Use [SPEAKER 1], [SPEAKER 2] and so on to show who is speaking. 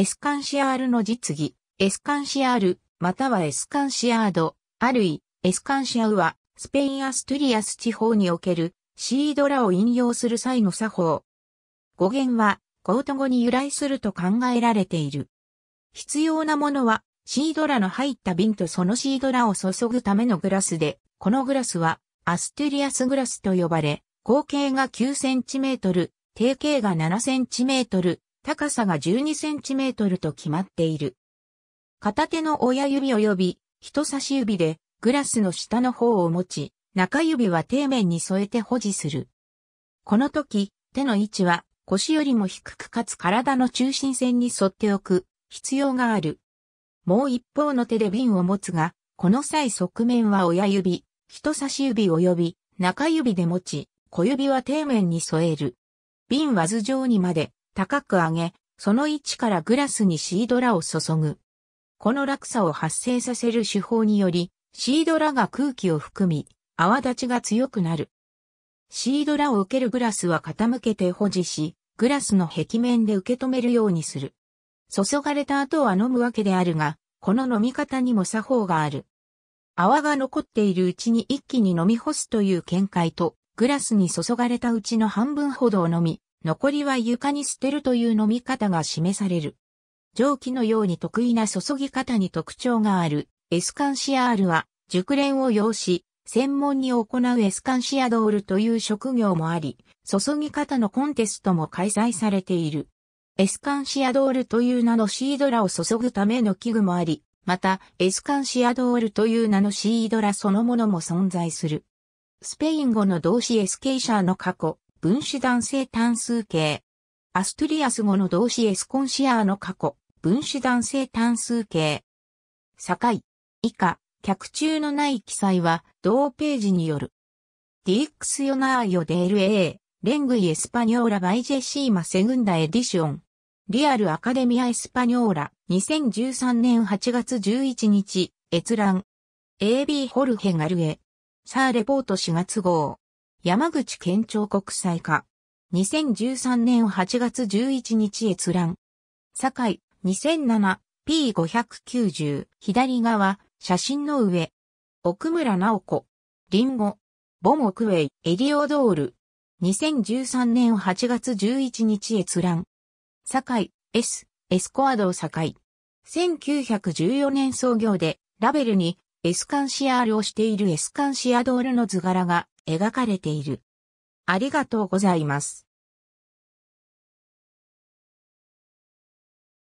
[SPEAKER 1] エスカンシアールの実技、エスカンシアール、またはエスカンシアード、あるい、エスカンシアウは、スペイン・アストゥリアス地方における、シードラを引用する際の作法。語源は、ゴート語に由来すると考えられている。必要なものは、シードラの入った瓶とそのシードラを注ぐためのグラスで、このグラスは、アストゥリアスグラスと呼ばれ、口径が9センチメートル、定径が7センチメートル、高さが12センチメートルと決まっている。片手の親指及び人差し指でグラスの下の方を持ち、中指は底面に添えて保持する。この時、手の位置は腰よりも低くかつ体の中心線に沿っておく必要がある。もう一方の手で瓶を持つが、この際側面は親指、人差し指及び中指で持ち、小指は底面に添える。瓶は頭上にまで高く上げ、その位置からグラスにシードラを注ぐ。この落差を発生させる手法により、シードラが空気を含み、泡立ちが強くなる。シードラを受けるグラスは傾けて保持し、グラスの壁面で受け止めるようにする。注がれた後は飲むわけであるが、この飲み方にも作法がある。泡が残っているうちに一気に飲み干すという見解と、グラスに注がれたうちの半分ほどを飲み、残りは床に捨てるという飲み方が示される。蒸気のように得意な注ぎ方に特徴があるエスカンシアールは熟練を要し、専門に行うエスカンシアドールという職業もあり、注ぎ方のコンテストも開催されている。エスカンシアドールという名のシードラを注ぐための器具もあり、また、エスカンシアドールという名のシードラそのものも存在する。スペイン語の動詞エスケイシャーの過去、分子男性単数形。アストゥリアス語の動詞エスコンシアーの過去、分子男性単数形。境、以下、客中のない記載は、同ページによる。ディックスヨナーヨデール A、レングイエスパニョーラバイジェシーマセグンダエディション。リアルアカデミアエスパニョーラ、2013年8月11日、閲覧。AB ホルヘガルエ。さあレポート4月号。山口県庁国際課。2013年8月11日閲覧。堺 2007P590 左側写真の上。奥村直子。リンゴ。ボモクウェイ、エリオドール。2013年8月11日閲覧。堺 S、エスコアド堺。1914年創業で、ラベルにエスカンシアールをしているエスカンシアドールの図柄が描かれている。ありがとうございます。